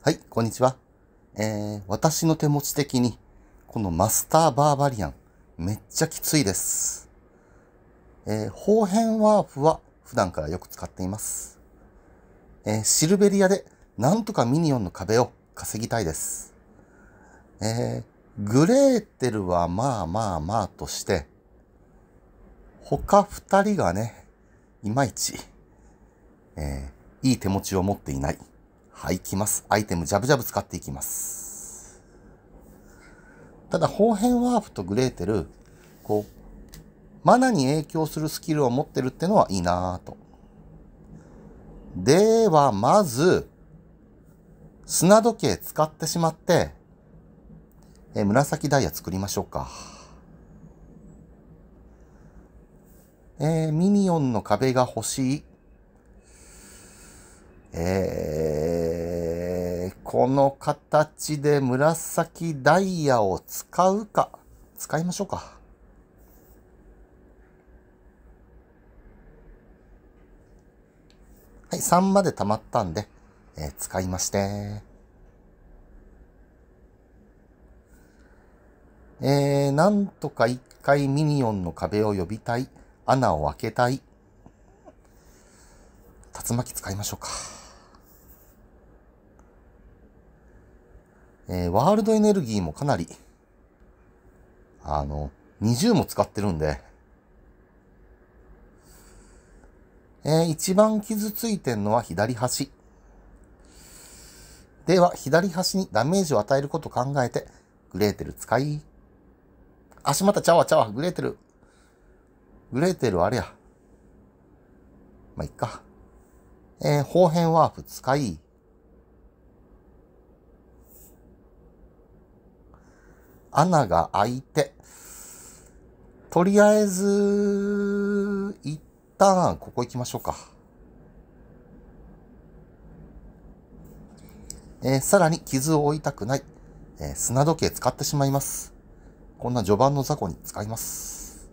はい、こんにちは。えー、私の手持ち的に、このマスターバーバリアン、めっちゃきついです。えー、方辺ワープは普段からよく使っています。えー、シルベリアでなんとかミニオンの壁を稼ぎたいです。えー、グレーテルはまあまあまあとして、他二人がね、いまいち、えー、いい手持ちを持っていない。はい、きます。アイテム、ジャブジャブ使っていきます。ただ、方変ワープとグレーテル、こう、マナに影響するスキルを持ってるってのはいいなぁと。では、まず、砂時計使ってしまって、え紫ダイヤ作りましょうか。えー、ミニオンの壁が欲しい。えー、この形で紫ダイヤを使うか、使いましょうか。はい、3まで溜まったんで、えー、使いまして。えー、なんとか一回ミニオンの壁を呼びたい。穴を開けたい。竜巻使いましょうか。えー、ワールドエネルギーもかなり、あの、20も使ってるんで、えー、一番傷ついてんのは左端。では、左端にダメージを与えること考えて、グレーテル使い。足またちゃわちゃわ、グレーテル。グレーテルあれや。まあ、いっか。えー、方変ワープ使い。穴が開いて、とりあえず、一旦、ここ行きましょうか。えー、さらに傷を負いたくない、えー、砂時計使ってしまいます。こんな序盤の雑魚に使います。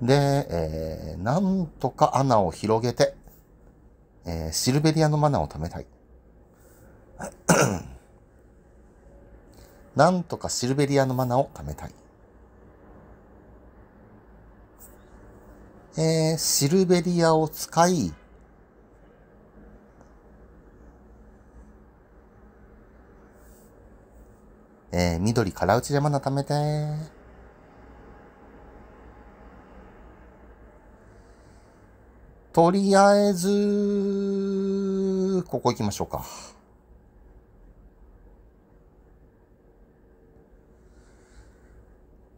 で、えー、なんとか穴を広げて、えー、シルベリアのマナーを貯めたい。なんとかシルベリアのマナを貯めたい。えー、シルベリアを使い、えー、緑から打ちでマナ貯めて。とりあえず、ここ行きましょうか。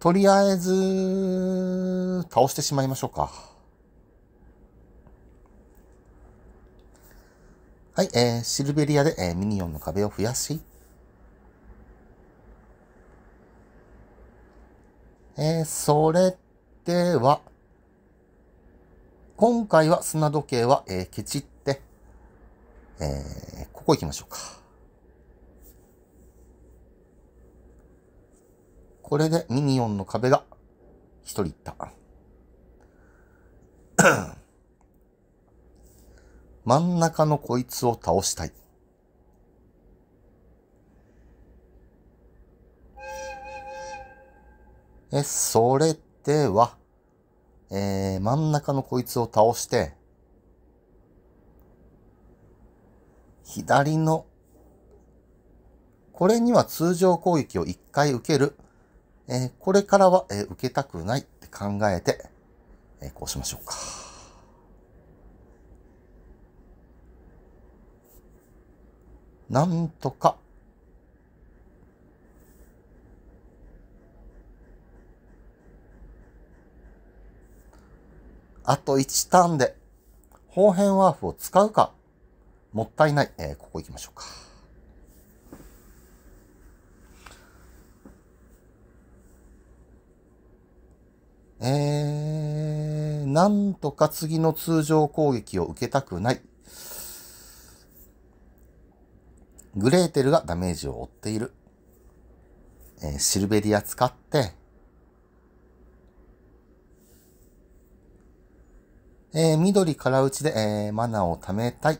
とりあえず、倒してしまいましょうか。はい、えー、シルベリアで、えー、ミニオンの壁を増やし、えー、それでは、今回は砂時計は、えー、ケチって、えー、ここ行きましょうか。これでミニオンの壁が一人いった。真ん中のこいつを倒したい。え、それでは、えー、真ん中のこいつを倒して、左の、これには通常攻撃を一回受けるえこれからは、え受けたくないって考えて、えこうしましょうか。なんとか、あと1ターンで、方辺ワーフを使うか、もったいない。えー、ここ行きましょうか。えー、なんとか次の通常攻撃を受けたくない。グレーテルがダメージを負っている。えー、シルベリア使って、えー、緑から打ちで、えー、マナを貯めたい。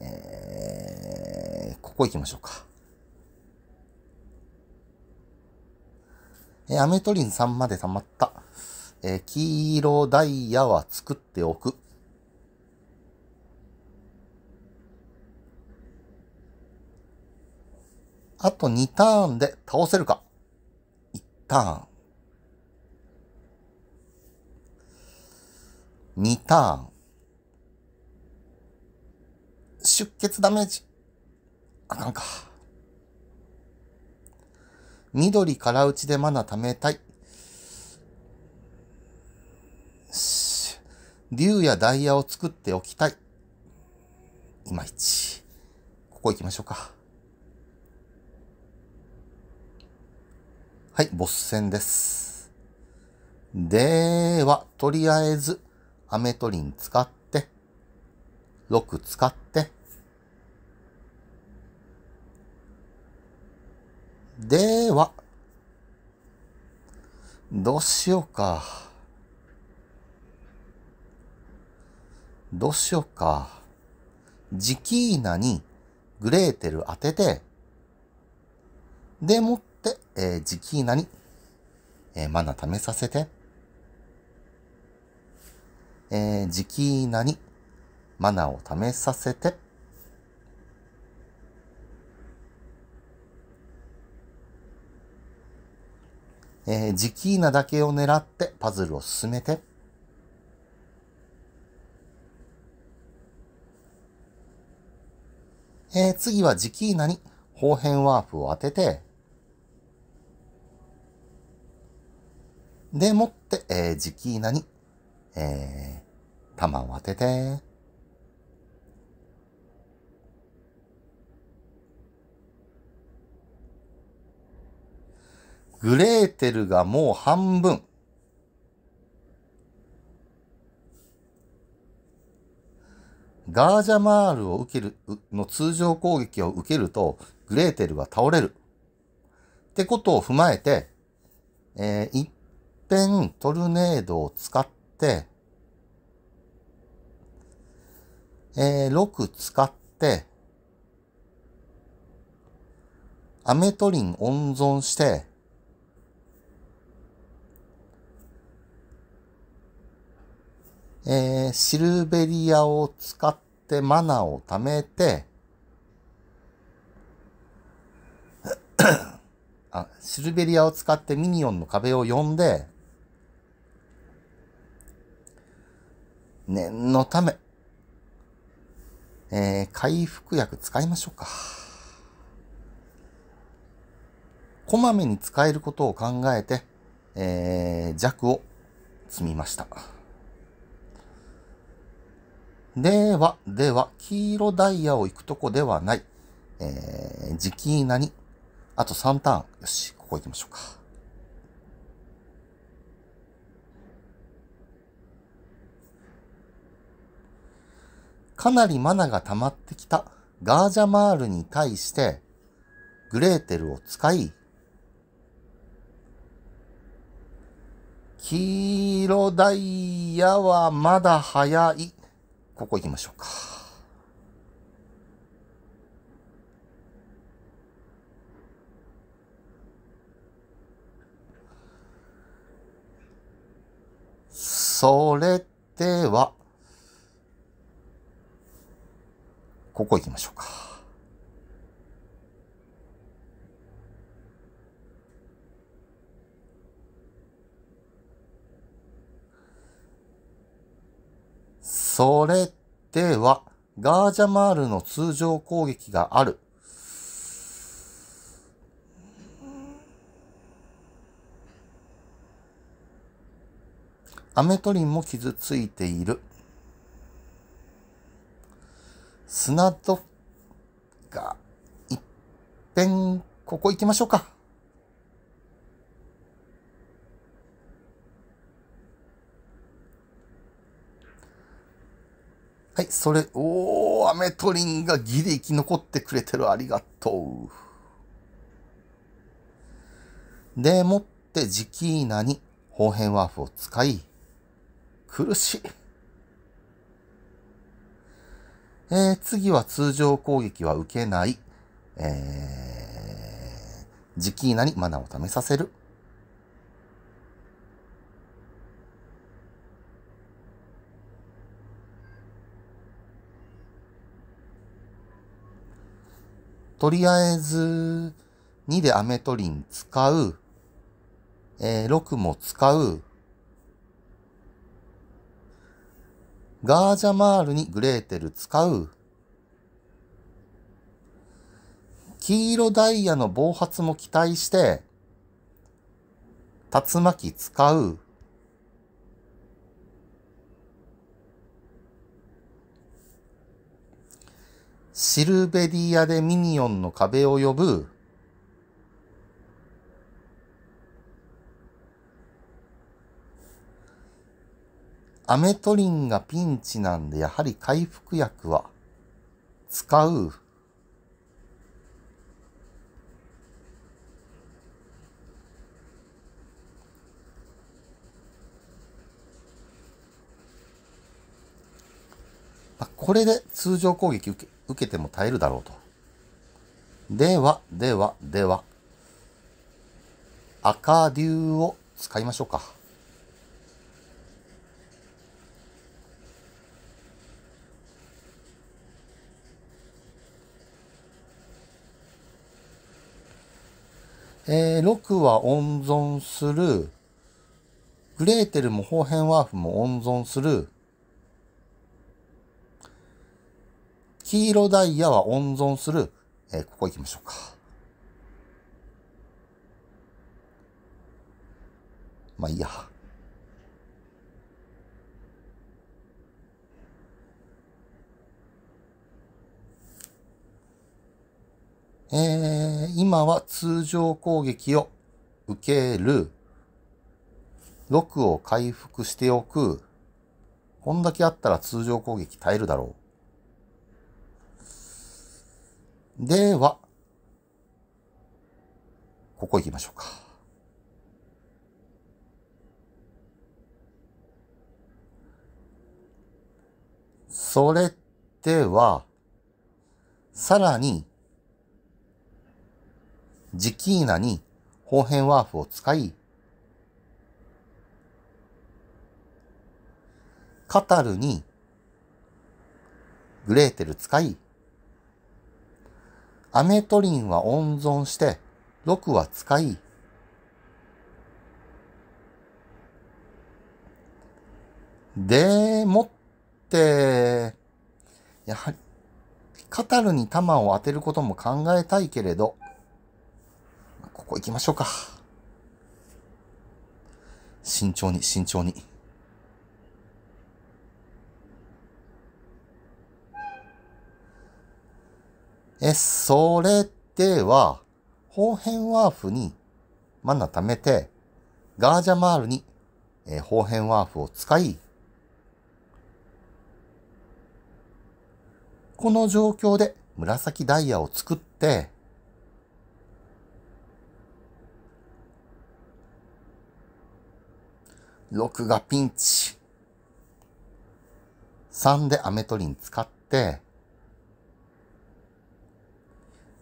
えー、ここ行きましょうか。えー、アメトリン3まで溜まった。えー、黄色ダイヤは作っておく。あと2ターンで倒せるか。1ターン。2ターン。出血ダメージ。あかんか。緑から打ちでマナ貯めたい。竜やダイヤを作っておきたい。いまいち。ここ行きましょうか。はい、ボス戦です。では、とりあえず、アメトリン使って、6使って、では、どうしようか。どうしようか。ジキーナにグレーテル当てて、でもって、えー、ジキーナに、えー、マナ貯めさせて、えー、ジキーナにマナを貯めさせて、えー、ジキーナだけを狙ってパズルを進めて、えー、次はジキーナに方辺ワープを当てて、で、持って、えー、ジキーナに、えー、弾を当てて、グレーテルがもう半分。ガージャマールを受ける、の通常攻撃を受けると、グレーテルは倒れる。ってことを踏まえて、えー、いっぺんトルネードを使って、えー、6使って、アメトリン温存して、えー、シルベリアを使ってマナを貯めて あ、シルベリアを使ってミニオンの壁を呼んで、念のため、えー、回復薬使いましょうか。こまめに使えることを考えて、えー、弱を積みました。では、では、黄色ダイヤを行くとこではない。えー、ジキーナに、あと3ターン。よし、ここ行きましょうか。かなりマナが溜まってきたガージャマールに対して、グレーテルを使い、黄色ダイヤはまだ早い。ここ行きましょうか。それでは、ここ行きましょうか。それでは、ガージャマールの通常攻撃がある。アメトリンも傷ついている。砂とが、いっぺん、ここ行きましょうか。はい、それ、おー、アメトリンがギリ生き残ってくれてる。ありがとう。でもってジキーナに方変ワーフを使い、苦しい。えー、次は通常攻撃は受けない、えー、ジキーナにマナを試させる。とりあえず、2でアメトリン使う。えー、6も使う。ガージャマールにグレーテル使う。黄色ダイヤの暴発も期待して、竜巻使う。シルベディアでミニオンの壁を呼ぶ、アメトリンがピンチなんでやはり回復薬は使う。これで通常攻撃受け、受けても耐えるだろうと。では、では、では、赤竜を使いましょうか。えー、6は温存する。グレーテルもホーヘンワーフも温存する。黄色ダイヤは温存する、えー、ここ行きましょうか。まあいいや。えー、今は通常攻撃を受ける。6を回復しておく。こんだけあったら通常攻撃耐えるだろう。では、ここ行きましょうか。それでは、さらに、ジキーナに方変ワーフを使い、カタルにグレーテル使い、アメトリンは温存して、6は使い、でもって、やはり、カタルに弾を当てることも考えたいけれど、ここ行きましょうか。慎重に、慎重に。え、それでは、ホーヘンワーフにマナ貯めて、ガージャマールに、えー、ホーヘンワーフを使い、この状況で紫ダイヤを作って、6がピンチ。3でアメトリン使って、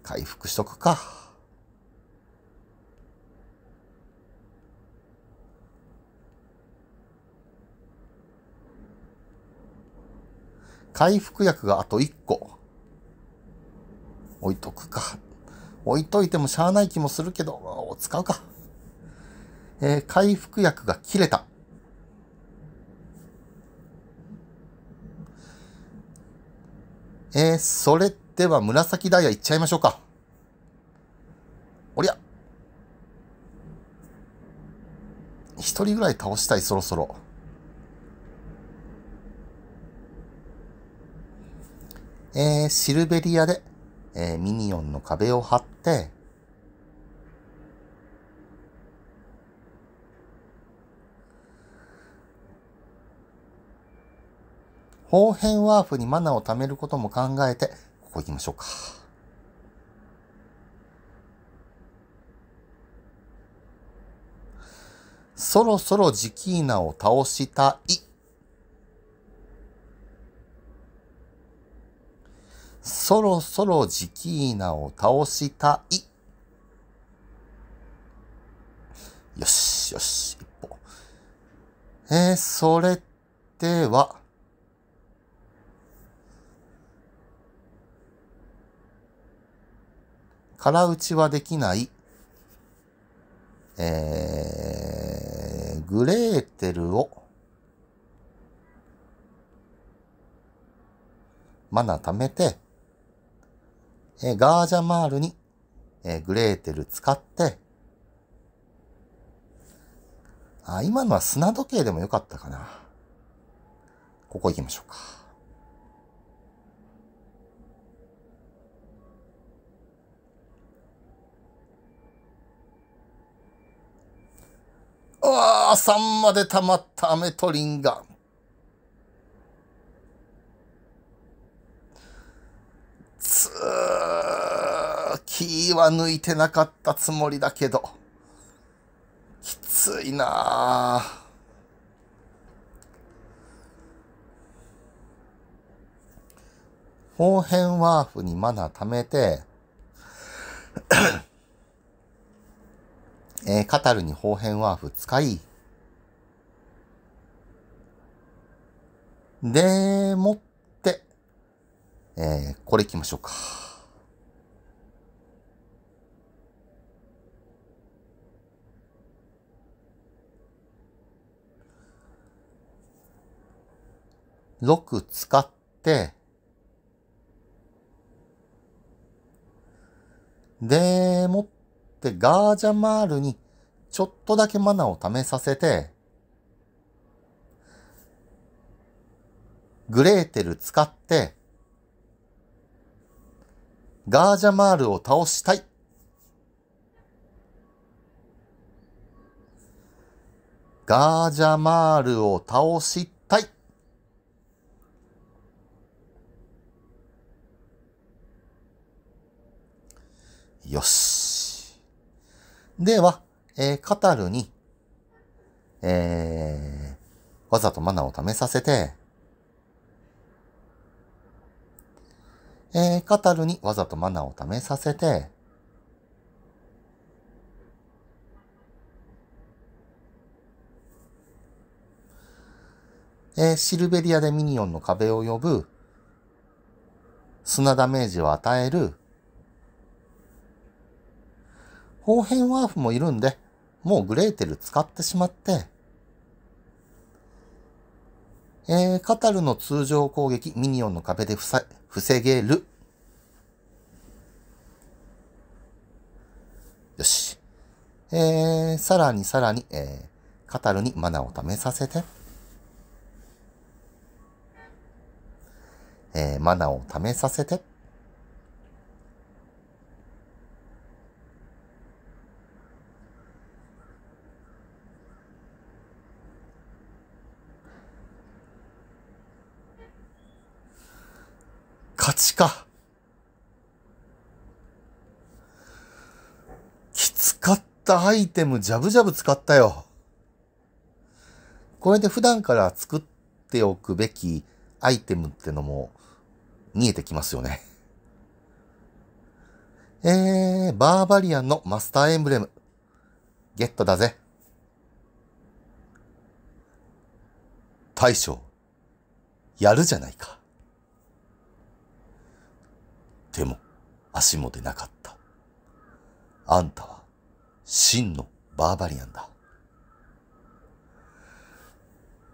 回復しとくか。回復薬があと1個。置いとくか。置いといてもしゃあない気もするけど、使うか。えー、回復薬が切れた。えー、それってでは紫ダイヤいっちゃいましょうか。おりゃ一人ぐらい倒したい、そろそろ。えー、シルベリアで、えー、ミニオンの壁を張って、方変ワーフにマナを貯めることも考えて、ここ行きましょうか。そろそろジキーナを倒したい。そろそろジキーナを倒したい。よし、よし、一歩。えー、それでは、空打ちはできない、えー、グレーテルを、マナ貯めて、えー、ガージャマールに、えー、グレーテル使って、あ、今のは砂時計でもよかったかな。ここ行きましょうか。さんまで溜まったアメトリンン。つー、キーは抜いてなかったつもりだけど、きついなぁ。方辺ワーフにマナー貯めてえー、カタルに方辺ワーフ使い、でもって、えー、これ行きましょうか。6使って、でもってガージャマールにちょっとだけマナを試させて、グレーテル使って、ガージャマールを倒したい。ガージャマールを倒したい。よし。では、えー、カタルに、えー、わざとマナを試させて、えー、タルにわざとマナーを試させて、えー、シルベリアでミニオンの壁を呼ぶ、砂ダメージを与える、方辺ワーフもいるんで、もうグレーテル使ってしまって、えー、カタルの通常攻撃、ミニオンの壁で塞防げる。よし。えー、さらにさらに、えー、カタルにマナを貯めさせて。えー、マナを貯めさせて。勝ちか。きつかったアイテム、ジャブジャブ使ったよ。これで普段から作っておくべきアイテムってのも見えてきますよね。えー、バーバリアンのマスターエンブレム。ゲットだぜ。大将、やるじゃないか。手も足も出なかった。あんたは真のバーバリアンだ。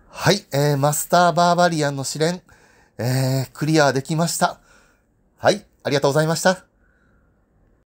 はい、えー、マスターバーバリアンの試練、えー、クリアできました。はい、ありがとうございました。